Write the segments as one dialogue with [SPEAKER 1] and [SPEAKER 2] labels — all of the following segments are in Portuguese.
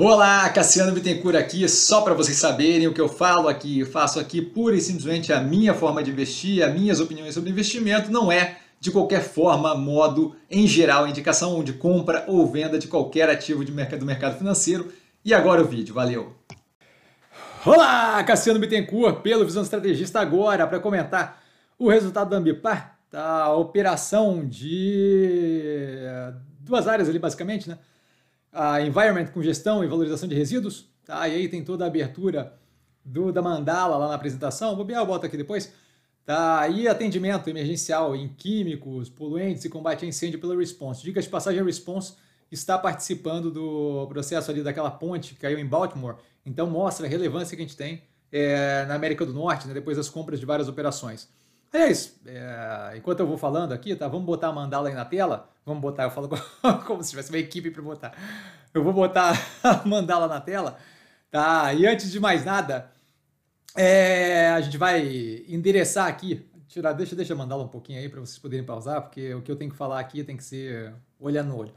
[SPEAKER 1] Olá, Cassiano Bittencourt aqui, só para vocês saberem o que eu falo aqui, eu faço aqui pura e simplesmente a minha forma de investir, as minhas opiniões sobre investimento, não é de qualquer forma, modo, em geral, indicação de compra ou venda de qualquer ativo de mercado, do mercado financeiro. E agora o vídeo, valeu! Olá, Cassiano Bittencourt, pelo Visão Estrategista agora, para comentar o resultado da Ambipar, da tá? operação de eh, duas áreas ali basicamente, né? a Environment com gestão e valorização de resíduos, tá? E aí tem toda a abertura do, da mandala lá na apresentação, vou eu boto aqui depois, tá? E atendimento emergencial em químicos, poluentes e combate a incêndio pela Response. dicas de passagem, a Response está participando do processo ali daquela ponte que caiu em Baltimore, então mostra a relevância que a gente tem é, na América do Norte, né? depois das compras de várias operações. Aliás, é, é, enquanto eu vou falando aqui, tá? Vamos botar a mandala aí na tela? Vamos botar, eu falo como se tivesse uma equipe para botar. Eu vou botar a mandala na tela, tá? E antes de mais nada, é, a gente vai endereçar aqui. Tirar, deixa, deixa a mandala um pouquinho aí para vocês poderem pausar, porque o que eu tenho que falar aqui tem que ser olhar no olho.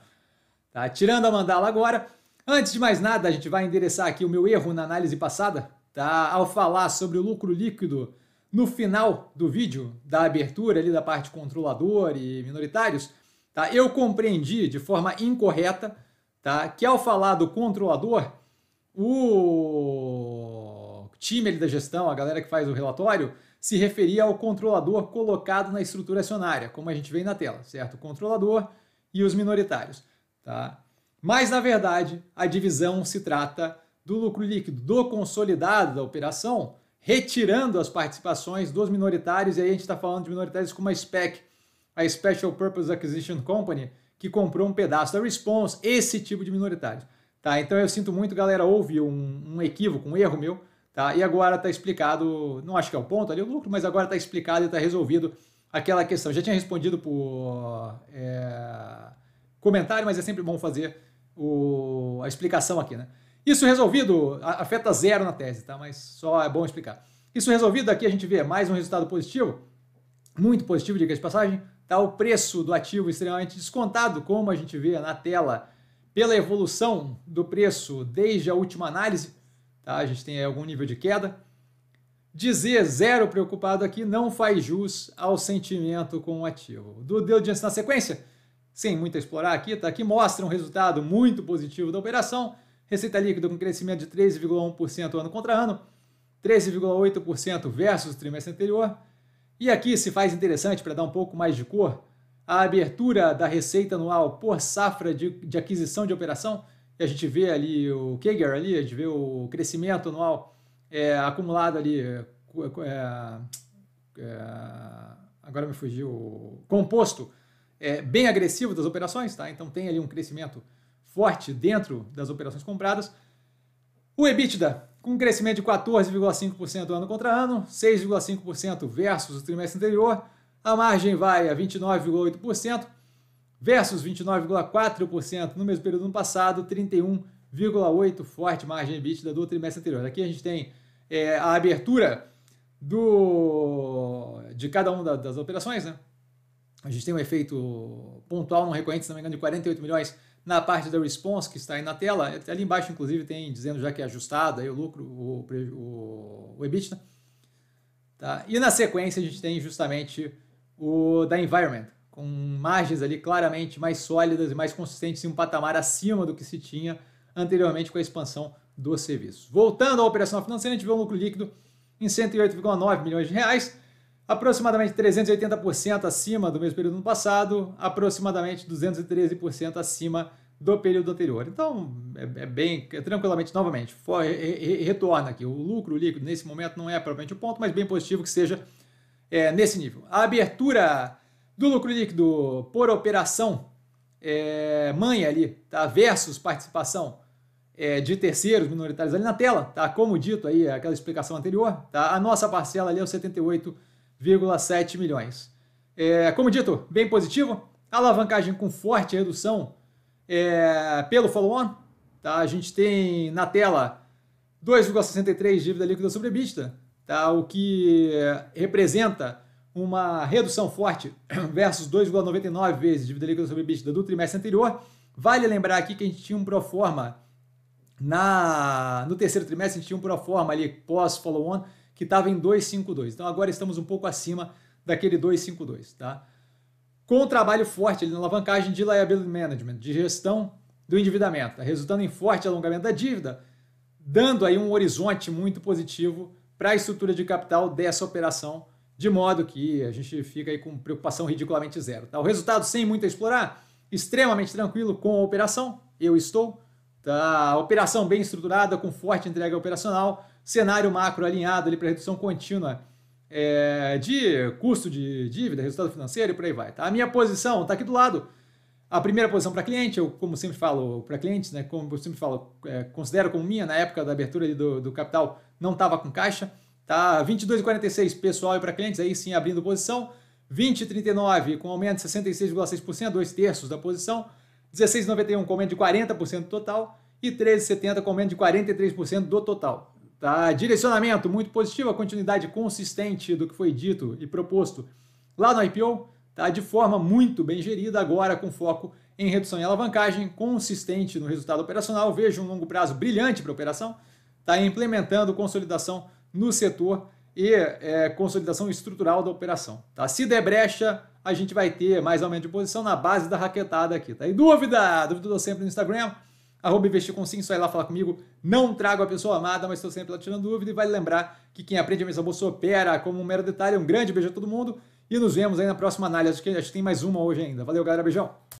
[SPEAKER 1] Tá? Tirando a mandala agora. Antes de mais nada, a gente vai endereçar aqui o meu erro na análise passada, tá? Ao falar sobre o lucro líquido no final do vídeo, da abertura ali da parte controlador e minoritários, tá? eu compreendi de forma incorreta tá? que ao falar do controlador, o time ali da gestão, a galera que faz o relatório, se referia ao controlador colocado na estrutura acionária, como a gente vê na tela, certo? O controlador e os minoritários, tá? Mas, na verdade, a divisão se trata do lucro líquido do consolidado da operação, retirando as participações dos minoritários, e aí a gente está falando de minoritários como a SPEC, a Special Purpose Acquisition Company, que comprou um pedaço da Response, esse tipo de minoritário. Tá? Então eu sinto muito, galera, houve um, um equívoco, um erro meu, tá? e agora está explicado, não acho que é o ponto ali, o lucro, mas agora está explicado e está resolvido aquela questão. Já tinha respondido por é, comentário, mas é sempre bom fazer o, a explicação aqui, né? Isso resolvido, afeta zero na tese, tá? Mas só é bom explicar. Isso resolvido, aqui a gente vê mais um resultado positivo, muito positivo, diga de passagem, tá? O preço do ativo extremamente descontado, como a gente vê na tela, pela evolução do preço desde a última análise, tá? A gente tem algum nível de queda. Dizer zero preocupado aqui não faz jus ao sentimento com o ativo. Do deu antes na sequência, sem muito explorar aqui, tá? Que mostra um resultado muito positivo da operação. Receita líquida com crescimento de 13,1% ano contra ano, 13,8% versus o trimestre anterior. E aqui se faz interessante para dar um pouco mais de cor a abertura da receita anual por safra de, de aquisição de operação. E a gente vê ali o Kager ali, a gente vê o crescimento anual é, acumulado ali. É, é, agora me fugiu. Composto é, bem agressivo das operações, tá? Então tem ali um crescimento forte dentro das operações compradas. O EBITDA, com um crescimento de 14,5% ano contra ano, 6,5% versus o trimestre anterior. A margem vai a 29,8% versus 29,4% no mesmo período do ano passado, 31,8% forte margem EBITDA do trimestre anterior. Aqui a gente tem é, a abertura do de cada uma das operações, né? A gente tem um efeito pontual não recorrente, se não me engano, de 48 milhões na parte da response que está aí na tela, é, ali embaixo inclusive tem dizendo já que é ajustado aí é o lucro, o, o, o EBITDA. Tá? E na sequência a gente tem justamente o da environment, com margens ali claramente mais sólidas e mais consistentes em um patamar acima do que se tinha anteriormente com a expansão dos serviços Voltando à operação financeira, a gente vê um lucro líquido em 108,9 milhões de reais, aproximadamente 380% acima do mesmo período do passado, aproximadamente 213% acima do período anterior. Então, é, é bem é, tranquilamente, novamente, for, re, retorna aqui. O lucro líquido nesse momento não é propriamente o ponto, mas bem positivo que seja é, nesse nível. A abertura do lucro líquido por operação é, mãe ali, tá? Versus participação é, de terceiros minoritários ali na tela, tá? Como dito aí, aquela explicação anterior, tá? A nossa parcela ali é o 78 1,7 milhões. É, como dito, bem positivo. Alavancagem com forte redução é, pelo follow-on. Tá? A gente tem na tela 2,63 dívida líquida sobre EBITDA, tá? o que é, representa uma redução forte versus 2,99 vezes dívida líquida sobre EBITDA do trimestre anterior. Vale lembrar aqui que a gente tinha um pro forma na, no terceiro trimestre, a gente tinha um pro forma ali pós follow-on que estava em 2,52. Então agora estamos um pouco acima daquele 2,52, tá? Com um trabalho forte na alavancagem de liability management, de gestão do endividamento, tá? resultando em forte alongamento da dívida, dando aí um horizonte muito positivo para a estrutura de capital dessa operação, de modo que a gente fica aí com preocupação ridiculamente zero. Tá? O resultado sem muito a explorar, extremamente tranquilo com a operação, eu estou. Tá? operação bem estruturada, com forte entrega operacional, cenário macro alinhado ali para redução contínua é, de custo de dívida, resultado financeiro e por aí vai. Tá? A minha posição está aqui do lado. A primeira posição para cliente, eu como sempre falo para clientes, né, como eu sempre falo, é, considero como minha na época da abertura do, do capital, não estava com caixa. Tá? 22,46 pessoal e para clientes, aí sim abrindo posição. 20,39 com aumento de 66,6%, dois terços da posição. 16,91 com aumento de 40% do total. E 13,70 com aumento de 43% do total. Tá, direcionamento muito positivo, a continuidade consistente do que foi dito e proposto lá no IPO, tá, de forma muito bem gerida, agora com foco em redução e alavancagem, consistente no resultado operacional, vejo um longo prazo brilhante para a operação, tá, implementando consolidação no setor e é, consolidação estrutural da operação. Tá? Se der brecha, a gente vai ter mais aumento de posição na base da raquetada aqui. Tá? E dúvida? Dúvida sempre no Instagram arroba investir com sim, só ir lá falar comigo. Não trago a pessoa amada, mas estou sempre lá tirando dúvida. E vale lembrar que quem aprende a mesa bolsa opera como um mero detalhe. Um grande beijo a todo mundo e nos vemos aí na próxima análise. que, acho que tem mais uma hoje ainda. Valeu, galera. Beijão.